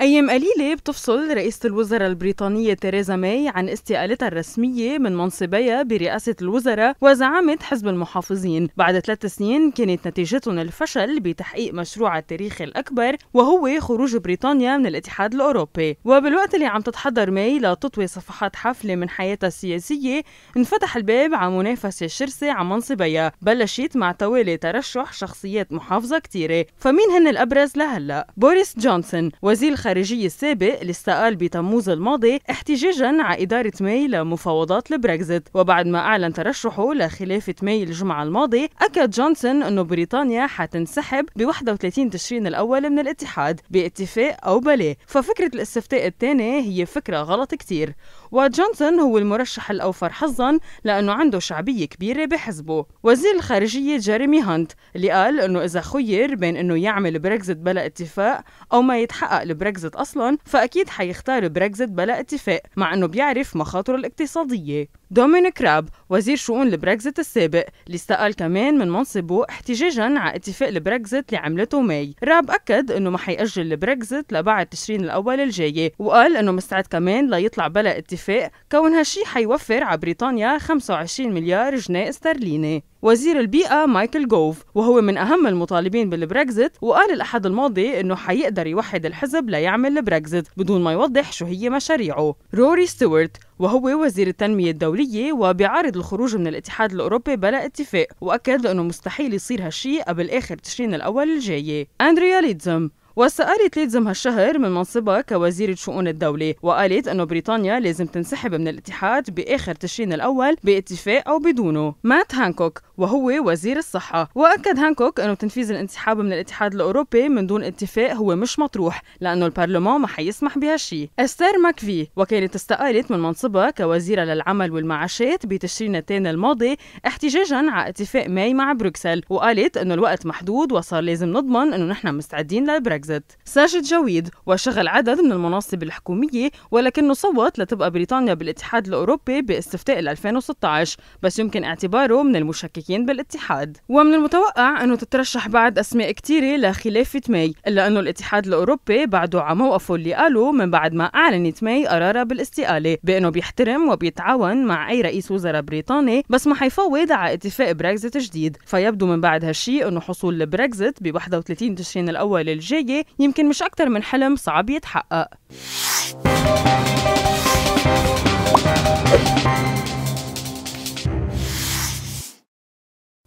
أيام قليلة بتفصل رئيسة الوزراء البريطانية تيريزا ماي عن استقالتها الرسمية من منصبية برئاسة الوزراء وزعامة حزب المحافظين بعد ثلاث سنين كانت نتيجتهم الفشل بتحقيق مشروع التاريخ الأكبر وهو خروج بريطانيا من الاتحاد الأوروبي وبالوقت اللي عم تتحضر ماي لتطوي صفحات حافلة من حياتها السياسية انفتح الباب على منافسة شرسة عن منصبية بلشت مع توالي ترشح شخصيات محافظة كتيرة فمين هن الأبرز لهلأ؟ بوريس جونسون وزير الخارجي السابق اللي بتموز الماضي احتجاجا على إدارة ماي لمفاوضات البريكزيت وبعد ما أعلن ترشحه لخلافة ماي الجمعة الماضي أكد جونسون أنه بريطانيا حتنسحب ب 31 تشرين الأول من الاتحاد باتفاق أو بلا ففكرة الاستفتاء الثاني هي فكرة غلط كتير وجونسون هو المرشح الأوفر حظا لأنه عنده شعبية كبيرة بحزبه وزير الخارجية جيريمي هانت اللي قال أنه إذا خير بين أنه يعمل بريكزت بلا اتفاق أو ما يتحقق البريكزت أصلا فأكيد حيختار بريكزت بلا اتفاق مع أنه بيعرف مخاطره الاقتصادية دومينيك راب وزير شؤون البريكزت السابق اللي استقال كمان من منصبه احتجاجا على اتفاق البريكزت اللي عملته ماي راب أكد أنه ما حيأجل البريكزت لبعد تشرين الأول الجاي وقال أنه مستعد كمان ليطلع بلا اتفاق كون هالشي حيوفر على بريطانيا 25 مليار جنيه استرليني وزير البيئة مايكل جوف وهو من أهم المطالبين بالبريكزت وقال الأحد الماضي أنه حيقدر يوحد الحزب ليعمل البريكزيت بدون ما يوضح شو هي مشاريعه روري ستيوارت وهو وزير التنمية الدولية وبيعارض الخروج من الاتحاد الأوروبي بلا اتفاق وأكد أنه مستحيل يصير هالشي قبل آخر تشرين الأول الجاية أندريا ليدزم واستقالت ليتزم هالشهر من منصبها كوزيرة شؤون الدولة وقالت أنه بريطانيا لازم تنسحب من الاتحاد بآخر تشرين الأول باتفاق أو بدونه مات هانكوك وهو وزير الصحة وأكد هانكوك أنه تنفيذ الانسحاب من الاتحاد الأوروبي من دون اتفاق هو مش مطروح لأنه البرلمان ما حيسمح بهالشي أستير ماكفي وكانت استقالت من منصبها كوزيرة للعمل والمعاشات بتشرين الثاني الماضي احتجاجا على اتفاق ماي مع بروكسل وقالت أنه الوقت محدود وصار لازم نضمن أنه نحن مستعدين للبريكزيت البريكزيت ساجد جويد وشغل عدد من المناصب الحكومية ولكنه صوت لتبقى بريطانيا بالاتحاد الأوروبي باستفتاء 2016 بس يمكن اعتباره من المشككين بالاتحاد ومن المتوقع أنه تترشح بعد أسماء كثيرة لخلافة ماي إلا أنه الاتحاد الأوروبي بعده على موقفه اللي قاله من بعد ما أعلنت ماي قرارها بالاستقالة بأنه بيحترم وبيتعاون مع أي رئيس وزراء بريطاني بس ما حيفوض على اتفاق بريكزت جديد فيبدو من بعد هالشي أنه حصول البريكزت ب 31 تشرين الأول الجاي يمكن مش أكتر من حلم صعب يتحقق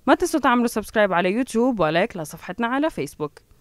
ما تنسوا تعملوا سبسكرايب على يوتيوب ولايك لصفحتنا على فيسبوك